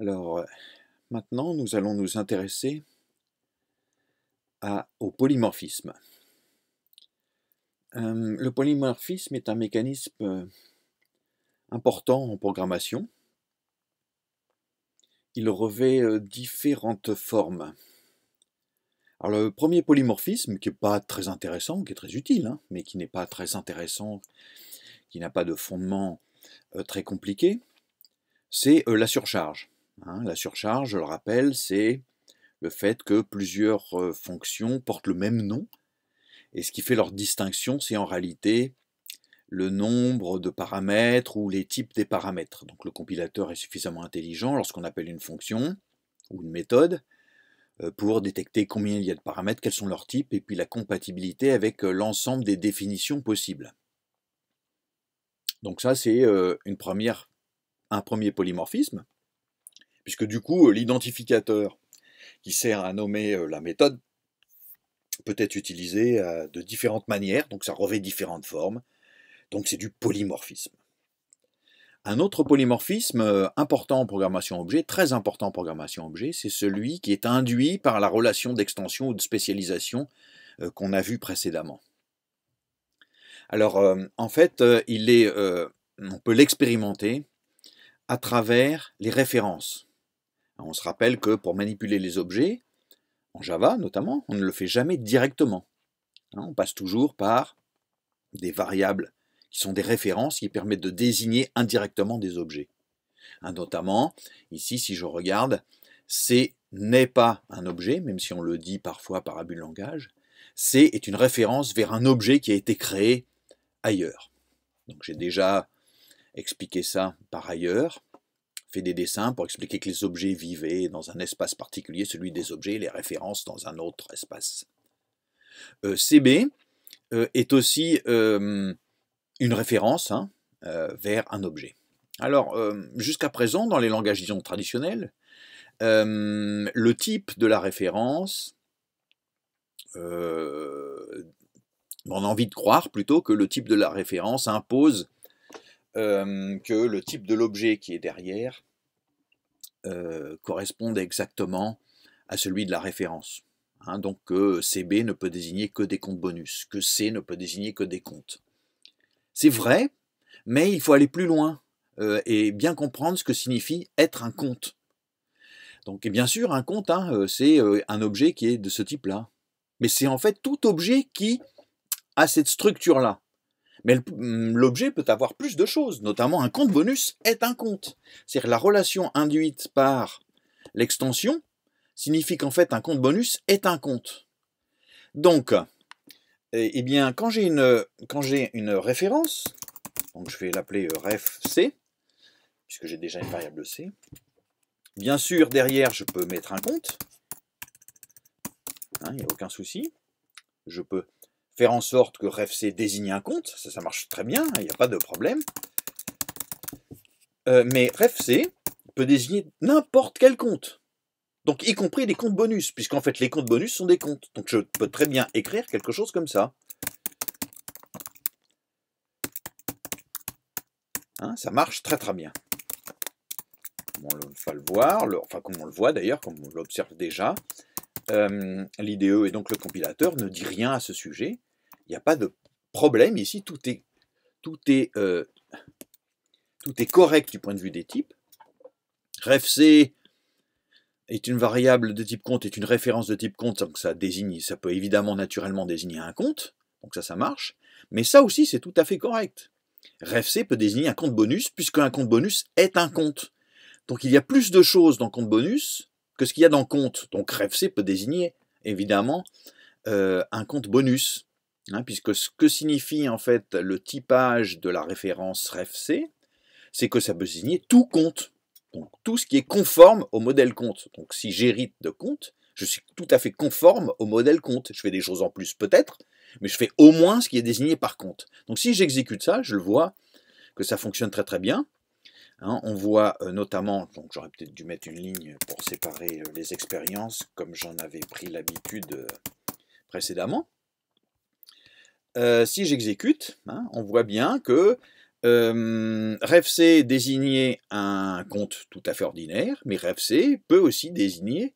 Alors, euh, maintenant, nous allons nous intéresser au polymorphisme. Euh, le polymorphisme est un mécanisme euh, important en programmation. Il revêt différentes formes. Alors le premier polymorphisme, qui n'est pas très intéressant, qui est très utile, hein, mais qui n'est pas très intéressant, qui n'a pas de fondement très compliqué, c'est la surcharge. Hein, la surcharge, je le rappelle, c'est le fait que plusieurs euh, fonctions portent le même nom, et ce qui fait leur distinction, c'est en réalité le nombre de paramètres ou les types des paramètres. Donc le compilateur est suffisamment intelligent lorsqu'on appelle une fonction ou une méthode euh, pour détecter combien il y a de paramètres, quels sont leurs types, et puis la compatibilité avec euh, l'ensemble des définitions possibles. Donc ça, c'est une première, un premier polymorphisme puisque du coup, euh, l'identificateur qui sert à nommer euh, la méthode peut être utilisé euh, de différentes manières, donc ça revêt différentes formes. Donc c'est du polymorphisme. Un autre polymorphisme important en programmation objet, très important en programmation objet, c'est celui qui est induit par la relation d'extension ou de spécialisation qu'on a vu précédemment. Alors en fait, il est, on peut l'expérimenter à travers les références on se rappelle que pour manipuler les objets, en Java notamment, on ne le fait jamais directement. Hein, on passe toujours par des variables qui sont des références qui permettent de désigner indirectement des objets. Hein, notamment, ici, si je regarde, C n'est pas un objet, même si on le dit parfois par abus de langage. C est une référence vers un objet qui a été créé ailleurs. Donc j'ai déjà expliqué ça par ailleurs fait des dessins pour expliquer que les objets vivaient dans un espace particulier, celui des objets, les références dans un autre espace. Euh, CB euh, est aussi euh, une référence hein, vers un objet. Alors, jusqu'à présent, dans les langages disons traditionnels, le type de la référence, on a envie de croire plutôt que le type de la référence impose euh, que le type de l'objet qui est derrière euh, corresponde exactement à celui de la référence. Hein. donc que CB ne peut désigner que des comptes bonus, que C ne peut désigner que des comptes. C'est vrai, mais il faut aller plus loin euh, et bien comprendre ce que signifie être un compte. Donc, et bien sûr, un compte, hein, c'est un objet qui est de ce type-là. Mais c'est en fait tout objet qui a cette structure-là. Mais mm, l'objet peut avoir plus de choses, notamment un compte bonus est un compte. C'est-à-dire la relation induite par l'extension signifie qu'en fait un compte bonus est un compte. Donc, eh, eh bien, quand j'ai une, une référence, donc je vais l'appeler euh, ref c, puisque j'ai déjà une variable c. Bien sûr, derrière, je peux mettre un compte. Hein, il n'y a aucun souci. Je peux faire en sorte que RefC désigne un compte, ça, marche très bien, il n'y a pas de problème. Euh, mais RefC peut désigner n'importe quel compte. Donc y compris des comptes bonus, puisqu'en fait les comptes bonus sont des comptes. Donc je peux très bien écrire quelque chose comme ça. Hein, ça marche très très bien. on va le voir, enfin comme on le voit d'ailleurs, comme on l'observe déjà, euh, l'IDE et donc le compilateur ne dit rien à ce sujet. Il n'y a pas de problème ici, tout est, tout, est, euh, tout est correct du point de vue des types. refc est une variable de type compte, est une référence de type compte, donc ça désigne, ça peut évidemment naturellement désigner un compte, donc ça, ça marche. Mais ça aussi, c'est tout à fait correct. refc peut désigner un compte bonus, puisque un compte bonus est un compte. Donc il y a plus de choses dans compte bonus que ce qu'il y a dans compte. Donc RefC peut désigner évidemment euh, un compte bonus. Hein, puisque ce que signifie en fait le typage de la référence REFC, c'est que ça peut signer tout compte, donc tout ce qui est conforme au modèle compte. Donc si j'hérite de compte, je suis tout à fait conforme au modèle compte. Je fais des choses en plus peut-être, mais je fais au moins ce qui est désigné par compte. Donc si j'exécute ça, je le vois que ça fonctionne très très bien. Hein. on voit euh, notamment, donc j'aurais peut-être dû mettre une ligne pour séparer euh, les expériences comme j'en avais pris l'habitude euh, précédemment. Euh, si j'exécute, hein, on voit bien que euh, RefC désignait un compte tout à fait ordinaire, mais RefC peut aussi désigner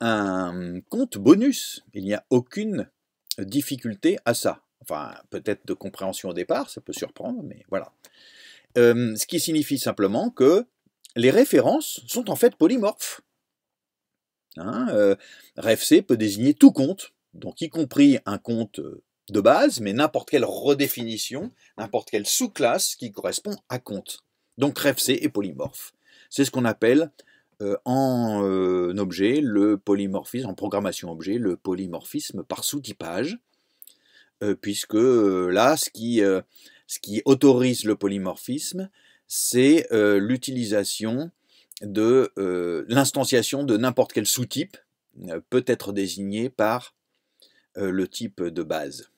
un compte bonus. Il n'y a aucune difficulté à ça. Enfin, peut-être de compréhension au départ, ça peut surprendre, mais voilà. Euh, ce qui signifie simplement que les références sont en fait polymorphes. Hein, RefC peut désigner tout compte, donc y compris un compte de base, mais n'importe quelle redéfinition, n'importe quelle sous-classe qui correspond à compte. Donc RFC est polymorphe. C'est ce qu'on appelle euh, en euh, objet le polymorphisme, en programmation objet, le polymorphisme par sous-typage, euh, puisque là, ce qui, ce qui, autorise le polymorphisme, c'est l'utilisation de l'instanciation de n'importe quel sous-type, peut être désigné par le type de base.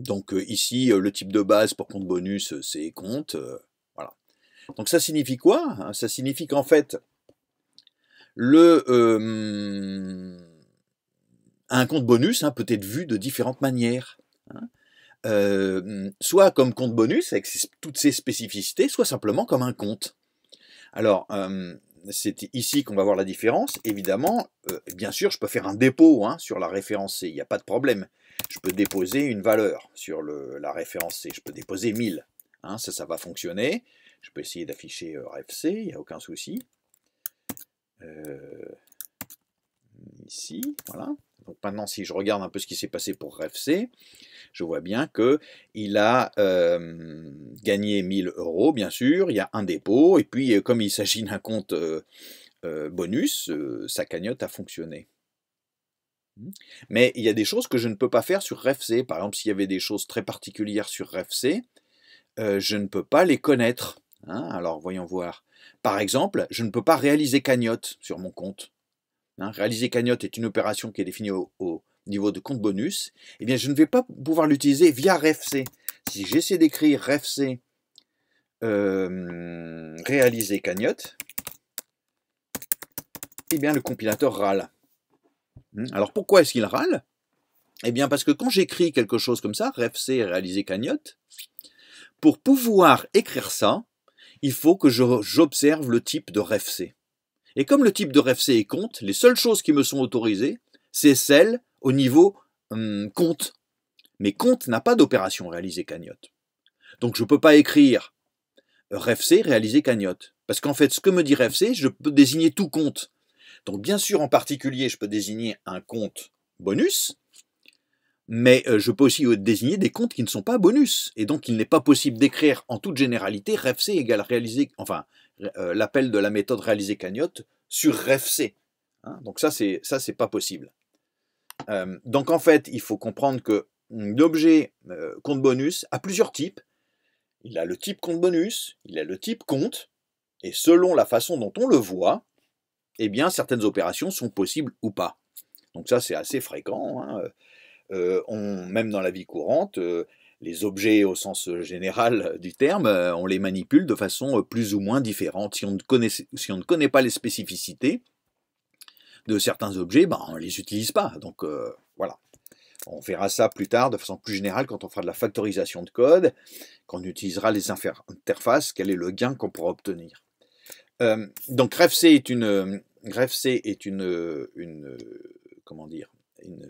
Donc euh, ici, euh, le type de base pour compte bonus, euh, c'est compte. voilà. Donc ça signifie quoi hein Ça signifie qu'en fait, le, un compte bonus hein, peut être vu de différentes manières. Hein. soit comme compte bonus avec toutes ses spécificités, soit simplement comme un compte. Alors, c'est ici qu'on va voir la différence. Évidemment, euh, bien sûr, je peux faire un dépôt hein, sur la référence C, il n'y a pas de problème. Je peux déposer une valeur sur la référence C, je peux déposer 1000. Hein, ça, ça va fonctionner. Je peux essayer d'afficher euh, RFC, il n'y a aucun souci. Euh, ici, voilà. Donc maintenant, si je regarde un peu ce qui s'est passé pour RFC, je vois bien que il a euh, gagné 1000 euros, bien sûr, il y a un dépôt, et puis euh, comme il s'agit d'un compte euh, bonus, sa cagnotte a fonctionné. Mais il y a des choses que je ne peux pas faire sur RFC. Par exemple, s'il y avait des choses très particulières sur RFC, je ne peux pas les connaître. Hein. Alors, voyons voir. Par exemple, je ne peux pas réaliser cagnotte sur mon compte. Hein, réaliser cagnotte est une opération qui est définie au, niveau de compte bonus, eh bien je ne vais pas pouvoir l'utiliser via RefC. Si j'essaie d'écrire RefC euh, réaliser cagnotte, eh bien le compilateur râle. Hmm, alors pourquoi est-ce qu'il râle Eh bien parce que quand j'écris quelque chose comme ça, RefC réaliser cagnotte, pour pouvoir écrire ça, il faut que j'observe le type de RefC. Et comme le type de RFC est compte, les seules choses qui me sont autorisées, c'est celles au niveau hum, compte. Mais compte n'a pas d'opération réalisée cagnotte. Donc je ne peux pas écrire RFC réaliser cagnotte. Parce qu'en fait, ce que me dit RFC, je peux désigner tout compte. Donc bien sûr, en particulier, je peux désigner un compte bonus, mais euh, je peux aussi euh, désigner des comptes qui ne sont pas bonus. Et donc, il n'est pas possible d'écrire en toute généralité RFC égale réalisé, enfin, euh, l'appel de la méthode réalisée cagnotte sur RefC. Hein. donc ça, c'est ça, c'est pas possible. Euh, donc en fait, il faut comprendre que l'objet euh, compte bonus a plusieurs types. Il a le type compte bonus, il a le type compte, et selon la façon dont on le voit, eh bien certaines opérations sont possibles ou pas. Donc ça, c'est assez fréquent. Hein. même dans la vie courante, les objets au sens euh, général euh, du terme, euh, on les manipule de façon plus ou moins différente. Si on ne connaît, pas les spécificités de certains objets, ben, on ne les utilise pas. Donc voilà. On verra ça plus tard de façon plus générale quand on fera de la factorisation de code, quand on utilisera les interfaces, quel est le gain qu'on pourra obtenir. donc c est une, est une, une comment dire, une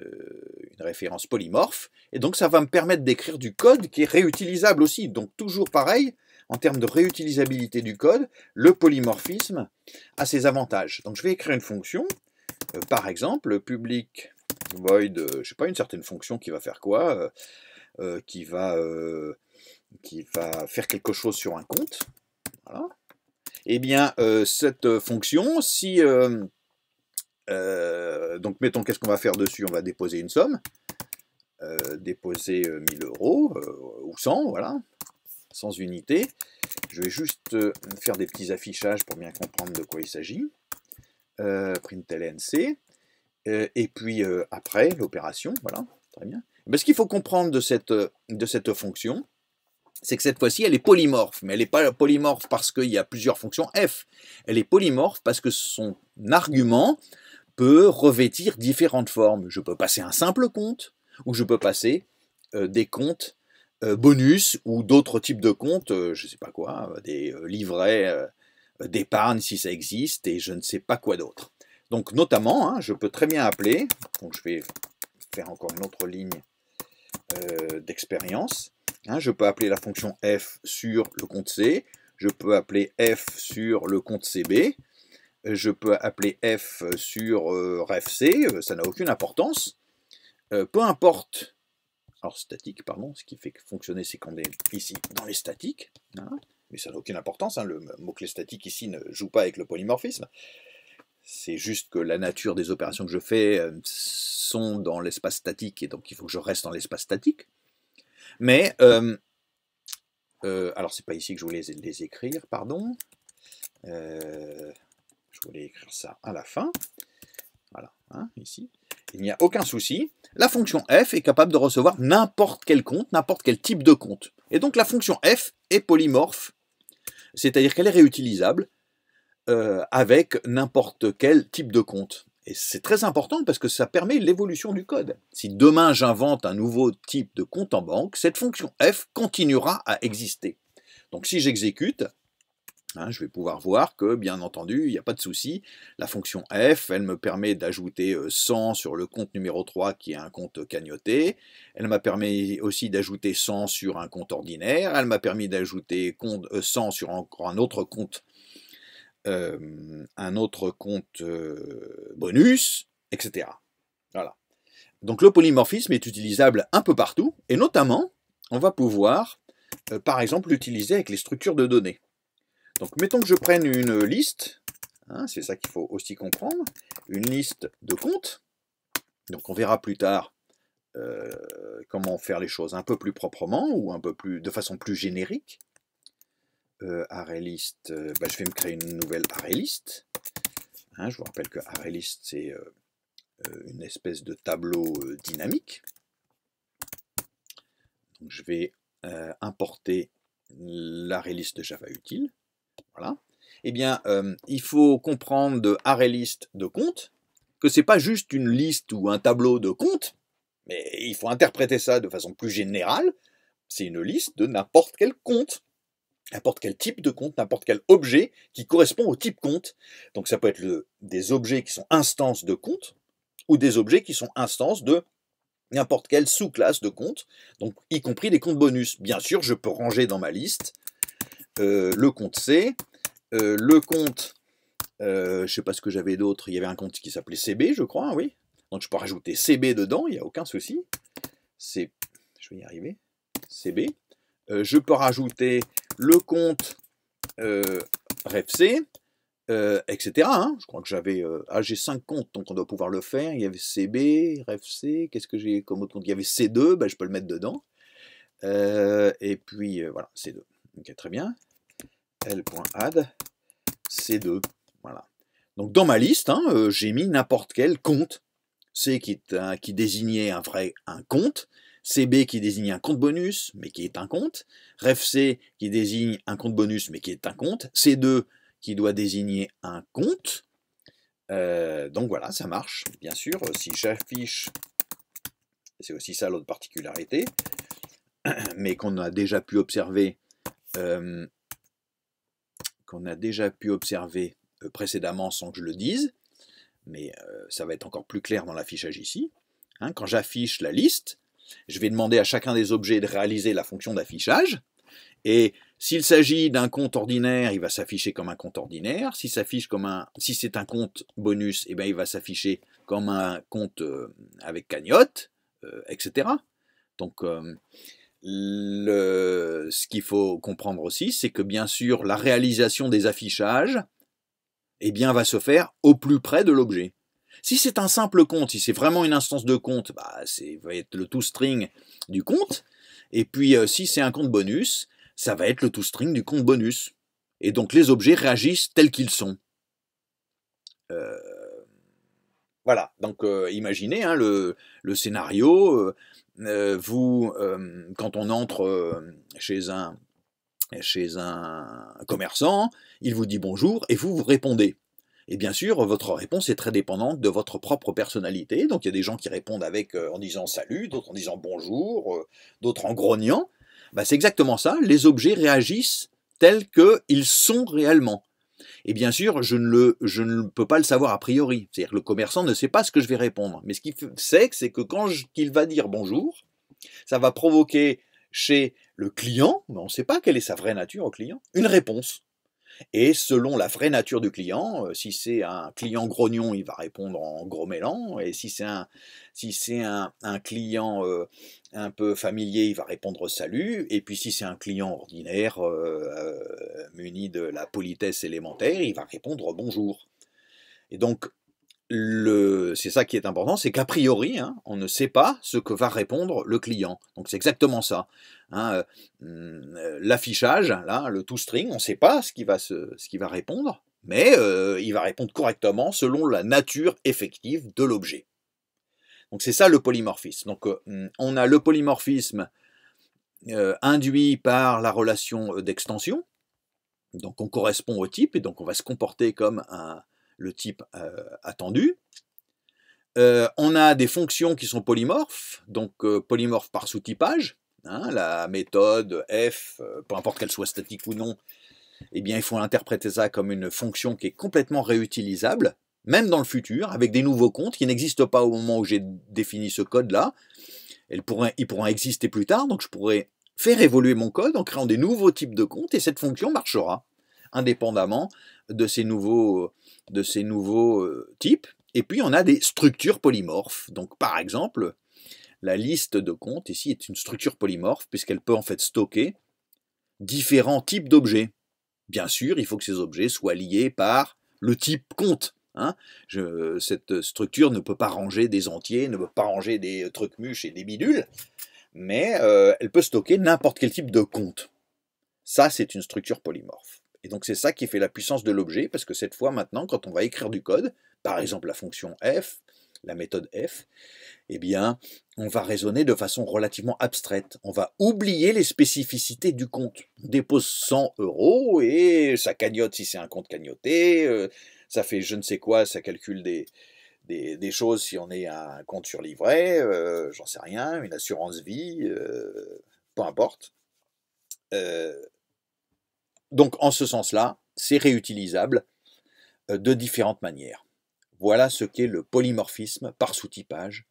référence polymorphe, et donc ça va me permettre d'écrire du code qui est réutilisable aussi. Donc toujours pareil, en termes de réutilisabilité du code, le polymorphisme a ses avantages. Donc je vais écrire une fonction, euh, par exemple, public void, euh, je ne sais pas, une certaine fonction qui va faire quoi euh, qui, va, qui va faire quelque chose sur un compte. Voilà. Eh bien, cette fonction, si euh, donc, mettons, qu'est-ce qu'on va faire dessus On va déposer une somme. Euh, déposer 1000 euh, euros ou 100, voilà, sans unité. Je vais juste faire des petits affichages pour bien comprendre de quoi il s'agit. Euh, et puis après, l'opération, voilà, très bien. Mais ce qu'il faut comprendre de cette, de cette fonction, c'est que cette fois-ci, elle est polymorphe, mais elle n'est pas polymorphe parce qu'il y a plusieurs fonctions f. Elle est polymorphe parce que son argument, peut revêtir différentes formes. Je peux passer un simple compte, ou je peux passer euh, des comptes euh, bonus, ou d'autres types de comptes, euh, je ne sais pas quoi, des livrets d'épargne si ça existe, et je ne sais pas quoi d'autre. Donc notamment, hein, je peux très bien appeler, donc je vais faire encore une autre ligne d'expérience, hein, je peux appeler la fonction f sur le compte C, je peux appeler f sur le compte CB, je peux appeler f sur euh, refc, euh, ça n'a aucune importance. Euh, peu importe, alors statique, pardon, ce qui fait fonctionner c'est qu'on est ici dans les statiques, hein, mais ça n'a aucune importance, hein, le mot-clé statique ici ne joue pas avec le polymorphisme. C'est juste que la nature des opérations que je fais sont dans l'espace statique, et donc il faut que je reste dans l'espace statique. Mais, alors c'est pas ici que je voulais les écrire, pardon. Euh, je voulais écrire ça à la fin. Voilà, hein, ici. Il n'y a aucun souci. La fonction f est capable de recevoir n'importe quel compte, n'importe quel type de compte. Et donc la fonction f est polymorphe, c'est-à-dire qu'elle est réutilisable euh, avec n'importe quel type de compte. Et c'est très important parce que ça permet l'évolution du code. Si demain j'invente un nouveau type de compte en banque, cette fonction f continuera à exister. Donc si j'exécute, Hein, je vais pouvoir voir que, bien entendu, il n'y a pas de souci. La fonction f, elle me permet d'ajouter 100 euh, sur le compte numéro 3 qui est un compte cagnoté. Elle m'a permis aussi d'ajouter 100 sur un compte ordinaire. Elle m'a permis d'ajouter 100 euh, sur encore un autre compte, euh, un autre compte bonus, etc. Voilà. Donc le polymorphisme est utilisable un peu partout, et notamment, on va pouvoir, par exemple, l'utiliser avec les structures de données. Donc mettons que je prenne une liste, hein, c'est ça qu'il faut aussi comprendre, une liste de comptes. Donc on verra plus tard euh, comment faire les choses un peu plus proprement ou un peu plus de façon plus générique. Euh, ArrayList, euh, bah, je vais me créer une nouvelle ArrayList. Hein, je vous rappelle que ArrayList c'est une espèce de tableau dynamique. Donc je vais importer l'ArrayList de Java utile. Eh bien, euh, il faut comprendre de ArrayList de compte que c'est pas juste une liste ou un tableau de comptes, mais il faut interpréter ça de façon plus générale. C'est une liste de n'importe quel compte, n'importe quel type de compte, n'importe quel objet qui correspond au type compte. Donc ça peut être des objets qui sont instances de compte ou des objets qui sont instances de n'importe quelle sous-classe de compte, donc y compris des comptes bonus. Bien sûr, je peux ranger dans ma liste euh, le compte C, euh, le compte, je euh, je sais pas ce que j'avais d'autre, il y avait un compte qui s'appelait CB, je crois, hein, oui. Donc je peux rajouter CB dedans, il n'y a aucun souci. C'est, je vais y arriver, CB. Euh, je peux rajouter le compte RefC, etc. Hein. Je crois que j'avais, ah j'ai 5 comptes, donc on doit pouvoir le faire. Il y avait CB, RefC, qu'est-ce que j'ai comme autre compte Il y avait C2, ben, je peux le mettre dedans. et puis voilà, C2. Ok, très bien. L.add. C2. Voilà. Donc dans ma liste, hein, euh, j'ai mis n'importe quel compte. C qui, désignait un, vrai, un compte, CB qui désigne un compte bonus, mais qui est un compte, RefC qui désigne un compte bonus, mais qui est un compte, C2 qui doit désigner un compte. Euh, donc voilà, ça marche. Bien sûr, euh, si j'affiche, c'est aussi ça l'autre particularité, mais qu'on a déjà pu observer qu'on a déjà pu observer euh, précédemment sans que je le dise, mais euh, ça va être encore plus clair dans l'affichage ici. Hein, quand j'affiche la liste, je vais demander à chacun des objets de réaliser la fonction d'affichage, et s'il s'agit d'un compte ordinaire, il va s'afficher comme un compte ordinaire. Si, comme un, si c'est un compte bonus, eh bien, il va s'afficher comme un compte euh, avec cagnotte, etc. Donc, ce qu'il faut comprendre aussi, c'est que bien sûr, la réalisation des affichages eh bien, va se faire au plus près de l'objet. Si c'est un simple compte, si c'est vraiment une instance de compte, bah, c'est va être le toString du compte. Et puis, euh, si c'est un compte bonus, ça va être le toString du compte bonus. Et donc, les objets réagissent tels qu'ils sont. Euh, voilà, donc euh, imaginez hein, le, scénario, euh, vous, euh, quand on entre euh, chez un, chez un commerçant, il vous dit bonjour et vous vous répondez. Et bien sûr, votre réponse est très dépendante de votre propre personnalité. Donc il y a des gens qui répondent avec en disant salut, d'autres en disant bonjour, d'autres en grognant. Bah, c'est exactement ça. Les objets réagissent tels qu'ils sont réellement. Et bien sûr, je ne, peux pas le savoir a priori. C'est-à-dire le commerçant ne sait pas ce que je vais répondre. Mais ce qu'il sait, c'est que quand il va dire bonjour, ça va provoquer chez le client, on ne sait pas quelle est sa vraie nature au client, une réponse. Et selon la vraie nature du client, euh, si c'est un client grognon, il va répondre en gros et si c'est un, client euh, un peu familier, il va répondre salut, et puis si c'est un client ordinaire euh, euh, muni de la politesse élémentaire, il va répondre bonjour. Et donc, c'est ça qui est important, c'est qu'a priori, hein, on ne sait pas ce que va répondre le client. Donc c'est exactement ça. Hein, euh, l'affichage, là, le toString », on ne sait pas ce qu'il va, ce va répondre, mais il va répondre correctement selon la nature effective de l'objet. Donc c'est ça le polymorphisme. Donc euh, on a le polymorphisme euh, induit par la relation euh, d'extension. Donc on correspond au type et donc on va se comporter comme le type attendu. on a des fonctions qui sont polymorphes, donc polymorphes par sous-typage. Hein, la méthode f, peu importe qu'elle soit statique ou non, eh bien, il faut interpréter ça comme une fonction qui est complètement réutilisable même dans le futur, avec des nouveaux comptes qui n'existent pas au moment où j'ai défini ce code-là. Ils pourront, exister plus tard, donc je pourrais faire évoluer mon code en créant des nouveaux types de comptes et cette fonction marchera indépendamment de ces nouveaux, euh, types. Et puis on a des structures polymorphes. Donc par exemple, la liste de comptes ici est une structure polymorphe puisqu'elle peut en fait stocker différents types d'objets. Bien sûr, il faut que ces objets soient liés par le type compte. Hein. cette structure ne peut pas ranger des entiers, ne peut pas ranger des euh, trucs muches et des bidules, mais euh, elle peut stocker n'importe quel type de compte. Ça, c'est une structure polymorphe. Et donc c'est ça qui fait la puissance de l'objet, parce que cette fois maintenant, quand on va écrire du code, par exemple la fonction f, la méthode f, eh bien, on va raisonner de façon relativement abstraite. On va oublier les spécificités du compte. On dépose 100 euros et ça cagnotte si c'est un compte cagnoté, euh, ça fait je ne sais quoi, ça calcule des, choses si on est un compte sur livret, euh, j'en sais rien, une assurance vie, euh, peu importe. Euh, donc en ce sens-là, c'est réutilisable de différentes manières. Voilà ce qu'est le polymorphisme par sous-typage